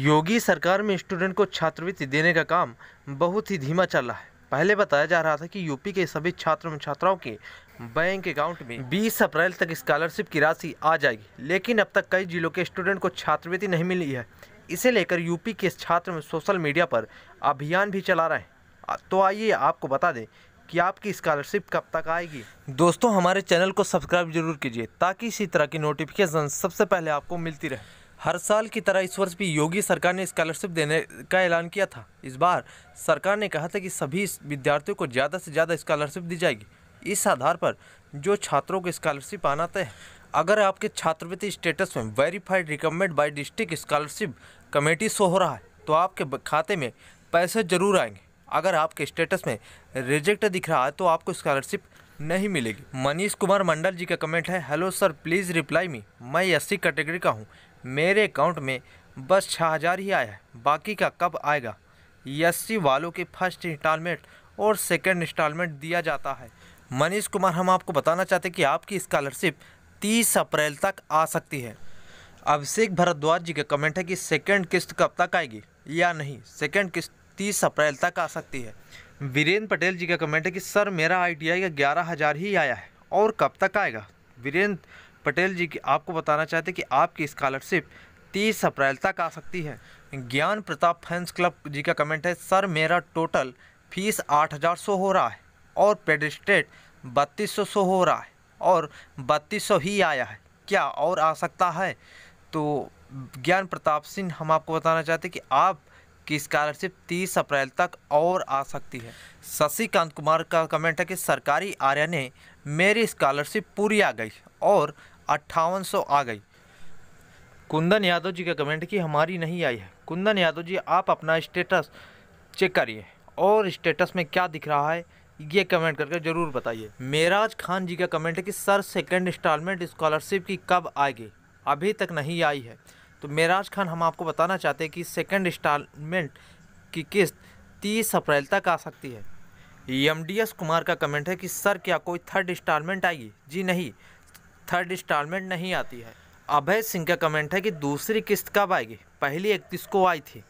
योगी सरकार में स्टूडेंट को छात्रवृत्ति देने का काम बहुत ही धीमा चल रहा है पहले बताया जा रहा था कि यूपी के सभी छात्र छात्राओं के बैंक अकाउंट में 20 अप्रैल तक स्कॉलरशिप की राशि आ जाएगी लेकिन अब तक कई जिलों के स्टूडेंट को छात्रवृत्ति नहीं मिली है इसे लेकर यूपी के छात्र सोशल मीडिया पर अभियान भी चला रहे हैं तो आइए आपको बता दें कि आपकी स्कॉलरशिप कब तक आएगी दोस्तों हमारे चैनल को सब्सक्राइब जरूर कीजिए ताकि इसी तरह की नोटिफिकेशन सबसे पहले आपको मिलती रहे हर साल की तरह इस वर्ष भी योगी सरकार ने स्कॉलरशिप देने का ऐलान किया था इस बार सरकार ने कहा था कि सभी विद्यार्थियों को ज़्यादा से ज़्यादा स्कॉलरशिप दी जाएगी इस आधार पर जो छात्रों को स्कॉलरशिप आना तय अगर आपके छात्रवृत्ति स्टेटस में verified recommend by district scholarship committee show हो रहा है तो आपके खाते में पैसे जरूर आएंगे अगर आपके स्टेटस में रिजेक्ट दिख रहा है तो आपको स्कॉलरशिप नहीं मिलेगी मनीष कुमार मंडल जी का कमेंट है hello sir please reply me मैं एस कैटेगरी का हूँ मेरे अकाउंट में बस छः हज़ार ही आया है बाकी का कब आएगा यस्सी वालों के फर्स्ट इंस्टॉलमेंट और सेकंड इंस्टॉलमेंट दिया जाता है मनीष कुमार हम आपको बताना चाहते हैं कि आपकी स्कॉलरशिप 30 अप्रैल तक आ सकती है अभिषेक भरद्वाज जी का कमेंट है कि सेकंड किस्त कब तक आएगी या नहीं सेकंड किस्त तीस अप्रैल तक आ सकती है वीरेंद्र पटेल जी का कमेंट है कि सर मेरा आई का ग्यारह हज़ार ही आया है और कब तक आएगा वीरेंद्र पटेल जी की आपको बताना चाहते हैं कि आपकी स्कॉलरशिप तीस अप्रैल तक आ सकती है ज्ञान प्रताप फैंस क्लब जी का कमेंट है सर मेरा टोटल फीस आठ हज़ार सौ हो रहा है और पेडिस्ट्रेट बत्तीस सौ सौ हो रहा है और बत्तीस सौ ही आया है क्या और आ सकता है तो ज्ञान प्रताप सिंह हम आपको बताना चाहते हैं कि आप की स्कॉलरशिप 30 अप्रैल तक और आ सकती है शशिकांत कुमार का कमेंट है कि सरकारी आर्य ने मेरी स्कॉलरशिप पूरी आ गई और अट्ठावन आ गई कुंदन यादव जी का कमेंट कि हमारी नहीं आई है कुंदन यादव जी आप अपना स्टेटस चेक करिए और स्टेटस में क्या दिख रहा है ये कमेंट करके ज़रूर बताइए मेराज खान जी का कमेंट है कि सर सेकंड इंस्टॉलमेंट स्कॉलरशिप की कब आएगी अभी तक नहीं आई है तो मेराज खान हम आपको बताना चाहते हैं कि सेकेंड इंस्टॉलमेंट की किस्त तीस अप्रैल तक आ सकती है एम डी एस कुमार का कमेंट है कि सर क्या कोई थर्ड इंस्टॉलमेंट आएगी जी नहीं थर्ड इंस्टॉलमेंट नहीं आती है अभय सिंह का कमेंट है कि दूसरी किस्त कब आएगी पहली इकतीस को आई थी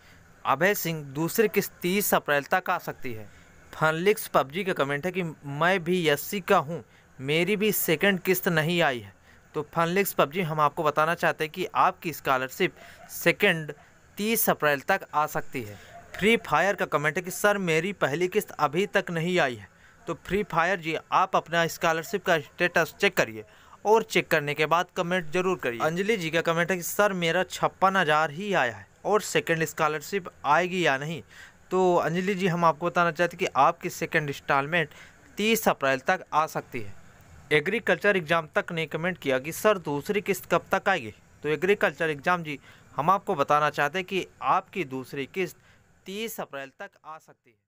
अभय सिंह दूसरी किस्त तीस अप्रैल तक आ सकती है फनलिक्स पबजी का कमेंट है कि मैं भी एस का हूँ मेरी भी सेकंड किस्त नहीं आई है तो फनलिक्स पबजी हम आपको बताना चाहते हैं कि आपकी स्कॉलरशिप सेकेंड तीस अप्रैल तक आ सकती है फ्री फायर का कमेंट है कि सर मेरी पहली किस्त अभी तक नहीं आई है तो फ्री फायर जी आप अपना स्कॉलरशिप का स्टेटस चेक करिए और चेक करने के बाद कमेंट जरूर करिए अंजलि जी का कमेंट है कि सर मेरा छप्पन हज़ार ही आया है और सेकंड स्कॉलरशिप आएगी या नहीं तो अंजलि जी हम आपको बताना चाहते हैं कि आपकी सेकंड इंस्टॉलमेंट तीस अप्रैल तक आ सकती है एग्रीकल्चर एग्ज़ाम तक ने कमेंट किया कि सर दूसरी किस्त कब तक आएगी तो एग्रीकल्चर एग्ज़ाम जी हम आपको बताना चाहते हैं कि आपकी दूसरी किस्त 30 अप्रैल तक आ सकती है